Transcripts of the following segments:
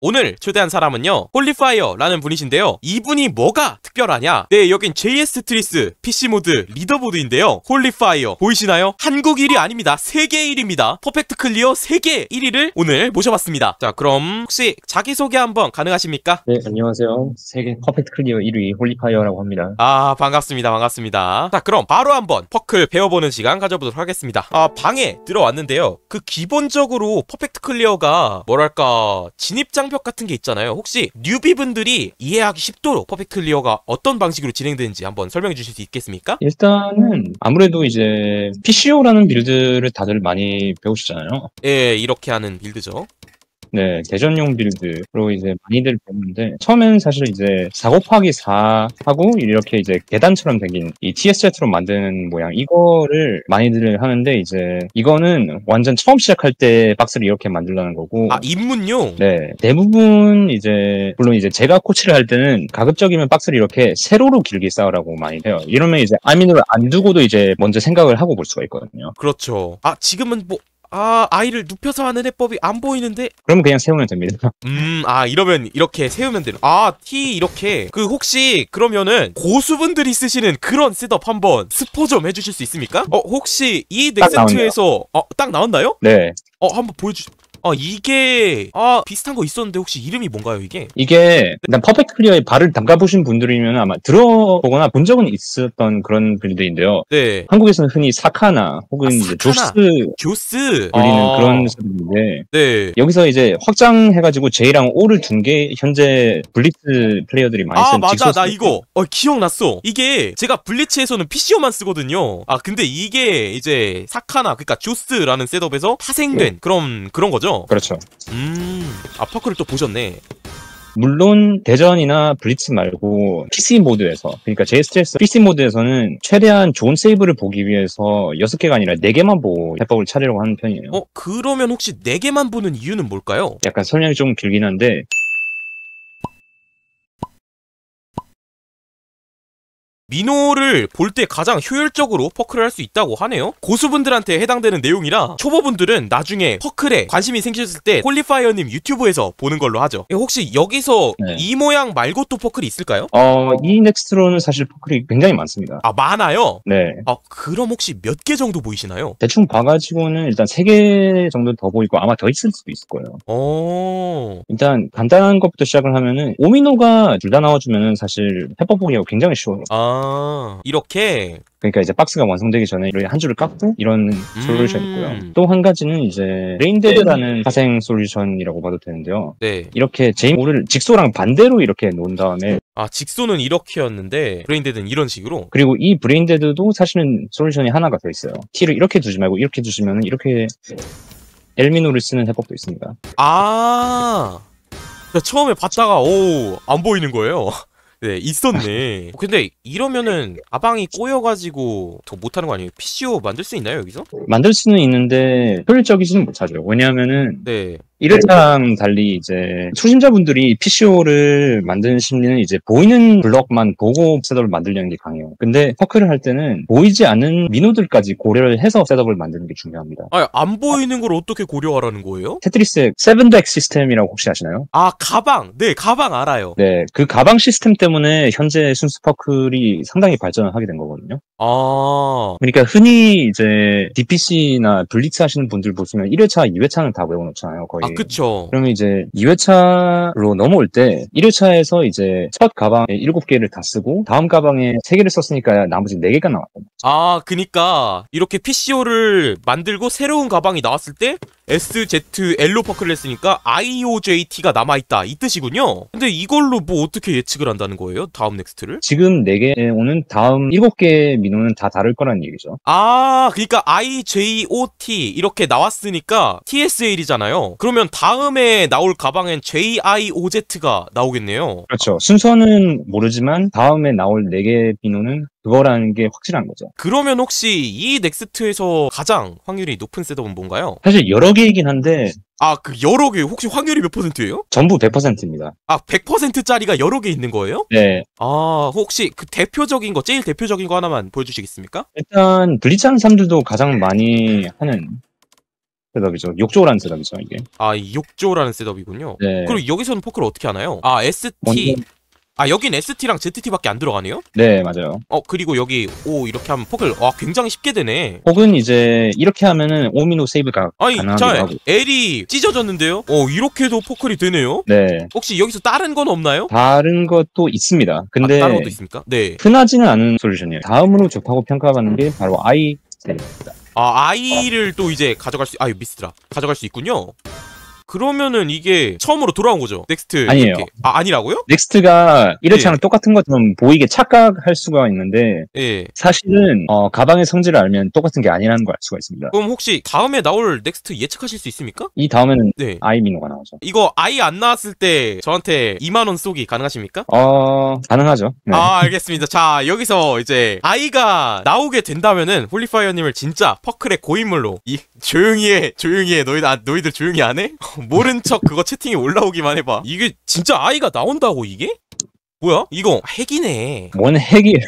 오늘 초대한 사람은요 홀리파이어라는 분이신데요 이분이 뭐가 특별하냐 네 여긴 JS 트리스 PC모드 리더보드인데요 홀리파이어 보이시나요? 한국 1위 아닙니다 세계 1위입니다 퍼펙트 클리어 세계 1위를 오늘 모셔봤습니다 자 그럼 혹시 자기소개 한번 가능하십니까? 네 안녕하세요 세계 퍼펙트 클리어 1위 홀리파이어라고 합니다 아 반갑습니다 반갑습니다 자 그럼 바로 한번 퍼클 배워보는 시간 가져보도록 하겠습니다 아 방에 들어왔는데요 그 기본적으로 퍼펙트 클리어가 뭐랄까 진입장 장벽 같은 게 있잖아요. 혹시 뉴비분들이 이해하기 쉽도록 퍼펙 클리어가 어떤 방식으로 진행되는지 한번 설명해 주실 수 있겠습니까? 일단은 아무래도 이제 PCO라는 빌드를 다들 많이 배우시잖아요. 예, 이렇게 하는 빌드죠. 네, 대전용 빌드로 이제 많이들 봤는데 처음엔 사실 이제 4 곱하기 4 하고 이렇게 이제 계단처럼 생긴 이 TSZ로 만드는 모양 이거를 많이들 하는데 이제 이거는 완전 처음 시작할 때 박스를 이렇게 만들라는 거고 아 입문요? 네 대부분 이제 물론 이제 제가 코치를 할 때는 가급적이면 박스를 이렇게 세로로 길게 쌓으라고 많이 해요 이러면 이제 아미노를안 두고도 이제 먼저 생각을 하고 볼 수가 있거든요 그렇죠 아 지금은 뭐아 아이를 눕혀서 하는 해법이 안 보이는데 그럼 그냥 세우면 됩니다 음아 이러면 이렇게 세우면 되는 아 T 이렇게 그 혹시 그러면은 고수분들이 쓰시는 그런 셋업 한번 스포 좀 해주실 수 있습니까? 어 혹시 이 넥센트에서 어, 딱 나온다요? 네어 한번 보여주 아 이게 아 비슷한 거 있었는데 혹시 이름이 뭔가요 이게? 이게 일단 퍼펙트 클리어에 발을 담가보신 분들이면 아마 들어보거나 본 적은 있었던 그런 빌드인데요. 네. 한국에서는 흔히 사카나 혹은 아, 사카나. 조스 조스 불리는 아. 그런 사람인데 네. 여기서 이제 확장해가지고 J랑 O를 둔 게 현재 블리츠 플레이어들이 많이 쓰는 아 맞아 나 이거 어, 기억났어 이게 제가 블리츠에서는 PCO만 쓰거든요 아 근데 이게 이제 사카나 그러니까 조스라는 셋업에서 파생된 네. 그런 그런 거죠 그렇죠. 음, 아파크를 또 보셨네. 물론 대전이나 블리츠 말고 PC 모드에서 그러니까 JSTS PC 모드에서는 최대한 좋은 세이브를 보기 위해서 6개가 아니라 4개만 보고 해법을 차리려고 하는 편이에요. 어, 그러면 혹시 4개만 보는 이유는 뭘까요? 약간 설명이 좀 길긴 한데 민호를 볼 때 가장 효율적으로 퍼클을 할 수 있다고 하네요 고수분들한테 해당되는 내용이라 초보분들은 나중에 퍼클에 관심이 생기셨을 때 홀리파이어님 유튜브에서 보는 걸로 하죠 예, 혹시 여기서 네. 이 모양 말고 또 퍼클이 있을까요? 어, 이 넥스트로는 사실 퍼클이 굉장히 많습니다 아 많아요? 네 아, 그럼 혹시 몇 개 정도 보이시나요? 대충 봐가지고는 일단 3개 정도 더 보이고 아마 더 있을 수도 있을 거예요 오. 어. 일단 간단한 것부터 시작을 하면은 오미노가 둘 다 나와주면은 사실 페퍼보기가 굉장히 쉬워요 아 아. 이렇게 그러니까 이제 박스가 완성되기 전에 한 줄을 깎고 이런 음. 솔루션이고요. 또 한 가지는 이제 레인데드라는 파생 네. 솔루션이라고 봐도 되는데요. 네. 이렇게 제이모를 직소랑 반대로 이렇게 놓은 다음에 아 직소는 이렇게였는데 브레인데드는 이런 식으로 그리고 이 브레인데드도 사실은 솔루션이 하나가 더 있어요. T를 이렇게 두지 말고 이렇게 두시면 이렇게 엘미노를 쓰는 해법도 있습니다. 아 그러니까 처음에 봤다가 오안 보이는 거예요. 네, 있었네. 근데 이러면은 아방이 꼬여가지고 더 못하는 거 아니에요? PCO 만들 수 있나요, 여기서? 만들 수는 있는데 효율적이지는 못하죠. 왜냐하면은 네. 이래랑 달리 이제 초심자분들이 PCO를 만드는 심리는 이제 보이는 블럭만 보고 셋업을 만들려는 게 강해요. 근데 퍼크를 할 때는 보이지 않은 민호들까지 고려를 해서 셋업을 만드는 게 중요합니다. 아니, 안 보이는 걸 어떻게 고려하라는 거예요? 테트리스의 세븐덱 시스템이라고 혹시 아시나요? 아, 가방! 네, 가방 알아요. 네, 그 가방 시스템 때문에 때문에 현재 순스파클이 상당히 발전을 하게 된 거거든요. 아. 그러니까 흔히 이제 DPC나 블리츠 하시는 분들 보시면 1회차, 2회차는 다 외워놓잖아요, 거의. 아, 그쵸. 그러면 이제 2회차로 넘어올 때 1회차에서 이제 첫 가방에 7개를 다 쓰고 다음 가방에 3개를 썼으니까 나머지 4개가 나왔던 거죠. 아, 그니까 이렇게 PCO를 만들고 새로운 가방이 나왔을 때 SZL로 퍼클했으니까 IOJT가 남아있다 이 뜻이군요. 근데 이걸로 뭐 어떻게 예측을 한다는 거예요? 다음 넥스트를? 지금 4개 오는 다음 7개 의 민호는 다 다를 거란 얘기죠. 아 그러니까 IJOT 이렇게 나왔으니까 TSL이잖아요. 그러면 다음에 나올 가방엔 JIOZ가 나오겠네요. 그렇죠. 순서는 모르지만 다음에 나올 4개 의 민호는 그거라는 게 확실한 거죠. 그러면 혹시 이 넥스트에서 가장 확률이 높은 셋업은 뭔가요? 사실 여러 개이긴 한데 아, 그 여러 개 혹시 확률이 몇 퍼센트예요? 전부 100%입니다. 아, 100%짜리가 여러 개 있는 거예요? 네. 아, 혹시 그 대표적인 거, 제일 대표적인 거 하나만 보여주시겠습니까? 일단 블리찬 사들도 가장 많이 하는 셋업이죠. 욕조라는 셋업이죠, 이게. 아, 욕조라는 셋업이군요. 네. 그리고 여기서는 포크를 어떻게 하나요? 아, ST, 먼저... 아 여긴 ST랑 ZT밖에 안 들어가네요? 네 맞아요 어 그리고 여기 오 이렇게 하면 폭을 와 굉장히 쉽게 되네 혹은 이제 이렇게 하면은 오미노 세이브가 아니 자 하고. L이 찢어졌는데요? 어 이렇게도 포클이 되네요? 네 혹시 여기서 다른 건 없나요? 다른 것도 있습니다 근데 아, 다른 것도 있습니까? 네 흔하지는 않은 솔루션이에요 다음으로 좋다고 평가받는 게 바로 I 세입니다 아아를 어. 또 이제 가져갈 수 아유 미스트라 가져갈 수 있군요 그러면은 이게 처음으로 돌아온 거죠. 넥스트. 아니에요. 이렇게. 아, 아니라고요? 넥스트가 1회차랑 예. 똑같은 것처럼 보이게 착각할 수가 있는데 예. 사실은 어, 가방의 성질을 알면 똑같은 게 아니라는 걸 알 수가 있습니다. 그럼 혹시 다음에 나올 넥스트 예측하실 수 있습니까? 이 다음에는 네. 아이 민호가 나오죠. 이거 아이 안 나왔을 때 저한테 2만 원 쏘기 가능하십니까? 어 가능하죠. 네. 아 알겠습니다. 자 여기서 이제 아이가 나오게 된다면은 홀리파이어님을 진짜 퍼클의 고인물로 이 조용히 해 조용히 해 너희들 아, 너희들 조용히 안 해? 모른 척 그거 채팅에 올라오기만 해봐. 이게 진짜 아이가 나온다고 이게? 뭐야? 이거 핵이네. 뭔 핵이에요?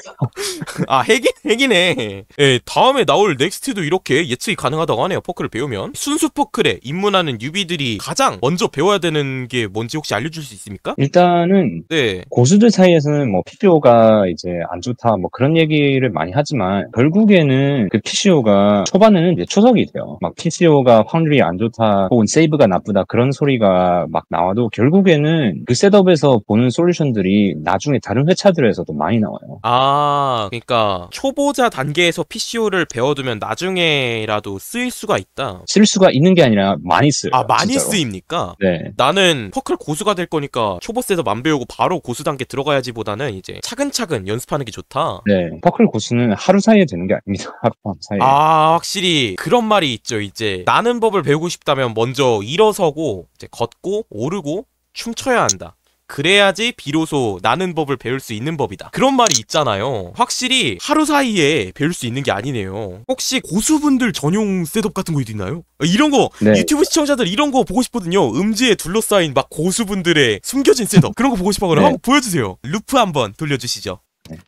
아, 핵이, 핵이네. 예, 다음에 나올 넥스트도 이렇게 예측이 가능하다고 하네요. 포크를 배우면. 순수 포크에 입문하는 유비들이 가장 먼저 배워야 되는 게 뭔지 혹시 알려줄 수 있습니까? 일단은 네. 고수들 사이에서는 뭐 PPO가 이제 안 좋다 뭐 그런 얘기를 많이 하지만 결국에는 그 PCO가 초반에는 이제 초석이 돼요. 막 PCO가 확률이 안 좋다 혹은 세이브가 나쁘다 그런 소리가 막 나와도 결국에는 그 셋업에서 보는 솔루션들이 나중에 다른 회차들에서도 많이 나와요. 아, 그러니까 초보자 단계에서 PCO를 배워두면 나중에라도 쓰일 수가 있다. 쓸 수가 있는 게 아니라 많이 쓰요. 아, 많이 진짜로. 쓰입니까? 네. 나는 퍼클 고수가 될 거니까 초보스에서 만 배우고 바로 고수 단계 들어가야지 보다는 이제 차근차근 연습하는 게 좋다. 네. 퍼클 고수는 하루 사이에 되는 게 아닙니다. 하루 사이에. 아, 확실히 그런 말이 있죠. 이제 나는 법을 배우고 싶다면 먼저 일어서고 이제 걷고 오르고 춤춰야 한다. 그래야지 비로소 나는 법을 배울 수 있는 법이다. 그런 말이 있잖아요. 확실히 하루 사이에 배울 수 있는 게 아니네요. 혹시 고수분들 전용 셋업 같은 거 있나요? 이런 거 네. 유튜브 시청자들 이런 거 보고 싶거든요. 음지에 둘러싸인 막 고수분들의 숨겨진 셋업 그런 거 보고 싶어 그럼 네. 한번 보여주세요. 루프 한번 돌려주시죠. 네.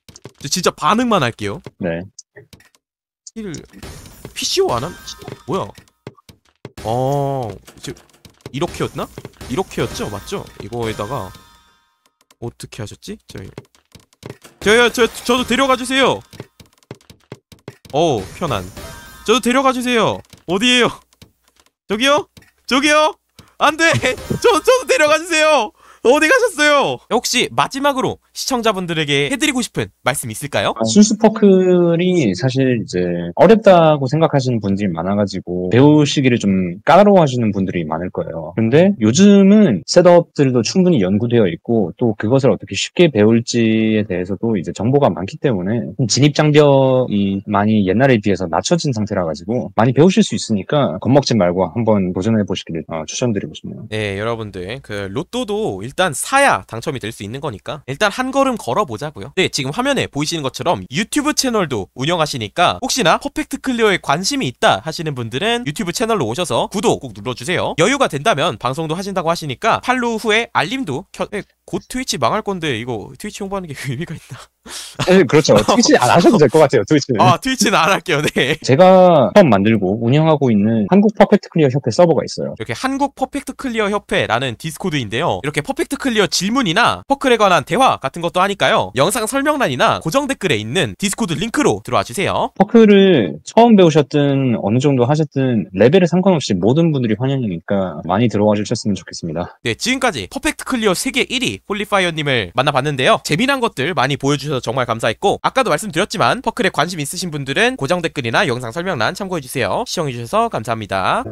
진짜 반응만 할게요. 네. 힐 PCO 안 함? 뭐야? 어, 이렇게였나? 이렇게였죠? 맞죠? 이거에다가 어떻게 하셨지? 저희 저요 저 저도 데려가 주세요. 오 편안. 저도 데려가 주세요. 어디에요? 저기요? 저기요? 안돼. 저 저도 데려가 주세요. 어디 가셨어요? 혹시 마지막으로 시청자분들에게 해드리고 싶은 말씀 있을까요? 아, 술수퍼클이 사실 이제 어렵다고 생각하시는 분들이 많아가지고 배우시기를 좀 까다로워하시는 분들이 많을 거예요. 근데 요즘은 셋업들도 충분히 연구되어 있고 또 그것을 어떻게 쉽게 배울지에 대해서도 이제 정보가 많기 때문에 진입 장벽이 많이 옛날에 비해서 낮춰진 상태라 가지고 많이 배우실 수 있으니까 겁먹지 말고 한번 도전해 보시기를 어, 추천드리고 싶네요. 네, 여러분들 그 로또도 일단 사야 당첨이 될 수 있는 거니까 일단 한 걸음 걸어보자고요 네 지금 화면에 보이시는 것처럼 유튜브 채널도 운영하시니까 혹시나 퍼펙트 클리어에 관심이 있다 하시는 분들은 유튜브 채널로 오셔서 구독 꼭 눌러주세요 여유가 된다면 방송도 하신다고 하시니까 팔로우 후에 알림도 켜... 네, 곧 트위치 망할 건데 이거 트위치 홍보하는 게 의미가 있나? 네, 그렇죠. 트위치 안 하셔도 될 것 같아요. 트위치는. 아, 트위치는 안 할게요. 네. 제가 처음 만들고 운영하고 있는 한국 퍼펙트 클리어 협회 서버가 있어요. 이렇게 한국 퍼펙트 클리어 협회라는 디스코드인데요. 이렇게 퍼펙트 클리어 질문이나 퍼클에 관한 대화 같은 것도 하니까요. 영상 설명란이나 고정 댓글에 있는 디스코드 링크로 들어와 주세요. 퍼클을 처음 배우셨든 어느 정도 하셨든 레벨에 상관없이 모든 분들이 환영이니까 많이 들어와 주셨으면 좋겠습니다. 네, 지금까지 퍼펙트 클리어 세계 1위 홀리파이어님을 만나봤는데요. 재미난 것들 많이 보여주셔서 정말 감사했고 아까도 말씀드렸지만 퍼클에 관심 있으신 분들은 고정 댓글이나 영상 설명란 참고해주세요. 시청해주셔서 감사합니다.